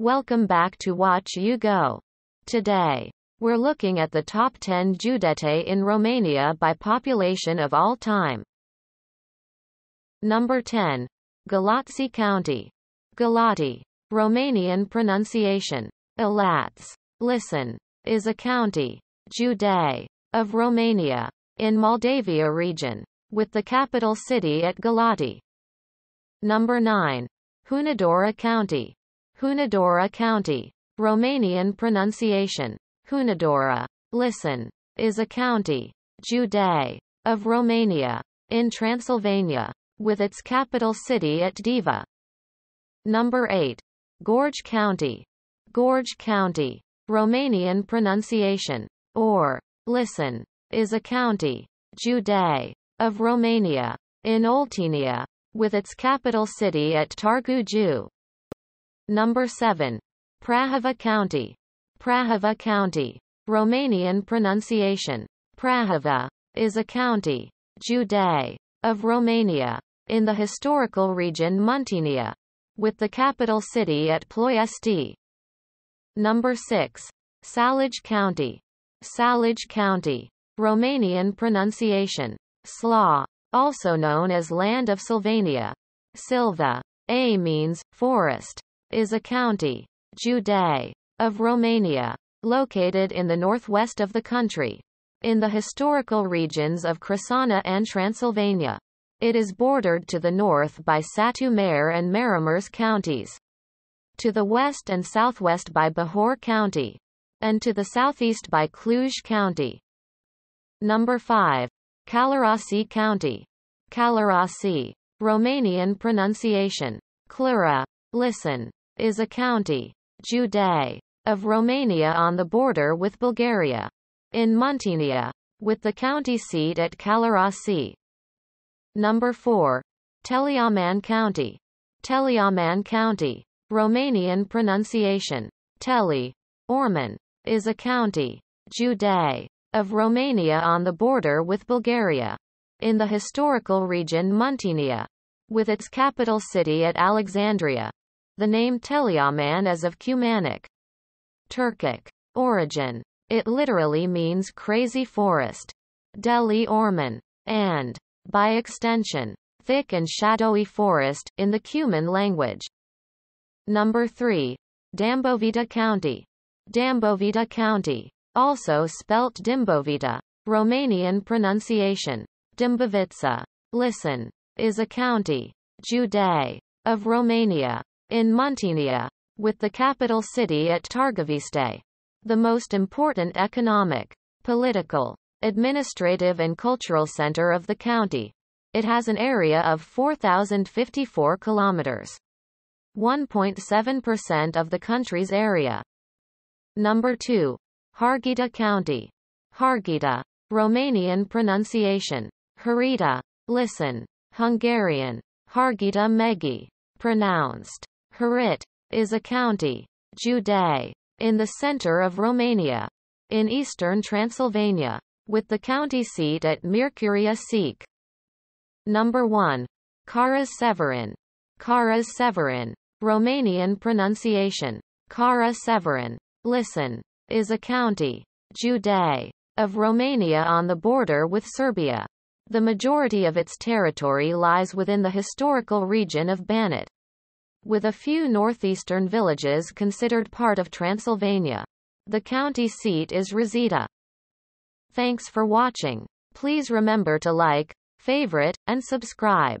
Welcome back to Watch You Go. Today, we're looking at the top 10 Judete in Romania by population of all time. Number 10. Galați County. Galati. Romanian pronunciation. Elats. Listen. Is a county. Jude. Of Romania. In Moldavia region. With the capital city at Galati. Number 9. Hunedoara County. Hunedoara County. Romanian pronunciation. Hunedoara. Listen. Is a county. Judea, Of Romania. In Transylvania. With its capital city at Diva. Number 8. Gorge County. Gorge County. Romanian pronunciation. Or. Listen. Is a county. Judea, Of Romania. In Oltenia. With its capital city at Targu Jiu. Number 7. Prahova County. Prahova County. Romanian pronunciation. Prahova is a county, Județ, of Romania, in the historical region Muntenia, with the capital city at Ploiești. Number 6. Salage County. Salage County. Romanian pronunciation. Sla, also known as Land of Sylvania. Silva. A means, forest is a county, Judei, of Romania, located in the northwest of the country, in the historical regions of Crasana and Transylvania. It is bordered to the north by Satu Mare and Marimers counties, to the west and southwest by Bahor County, and to the southeast by Cluj County. Number 5. Calarasi County. Calarasi. Romanian pronunciation. Clura. Listen is a county, Judei, of Romania on the border with Bulgaria. In Muntenia, with the county seat at Calarasi. Number 4. Teleaman County. Teleaman County. Romanian pronunciation. Tele, Orman, is a county, Judei, of Romania on the border with Bulgaria. In the historical region Muntenia, with its capital city at Alexandria. The name Telyaman is of Cumanic Turkic origin. It literally means crazy forest. deli Orman. And, by extension, thick and shadowy forest, in the Cuman language. Number 3. Dambovita County. Dambovita County. Also spelt Dimbovita. Romanian pronunciation. Dimbovica. Listen. Is a county. Judea. Of Romania in Montenia, with the capital city at Targoviste. The most important economic, political, administrative and cultural center of the county. It has an area of 4,054 kilometers. 1.7% of the country's area. Number 2. Hargita County. Hargita, Romanian pronunciation. Harita. Listen. Hungarian. Hargita Megi. Pronounced. Hrit is a county, Judea, in the center of Romania, in eastern Transylvania, with the county seat at Mercuria Sic. Number 1. Caras Severin. Caras Severin. Romanian pronunciation. Cara Severin. Listen. Is a county. Judea, Of Romania on the border with Serbia. The majority of its territory lies within the historical region of Banat with a few northeastern villages considered part of Transylvania. The county seat is Reseda. Thanks for watching. Please remember to like, favorite, and subscribe.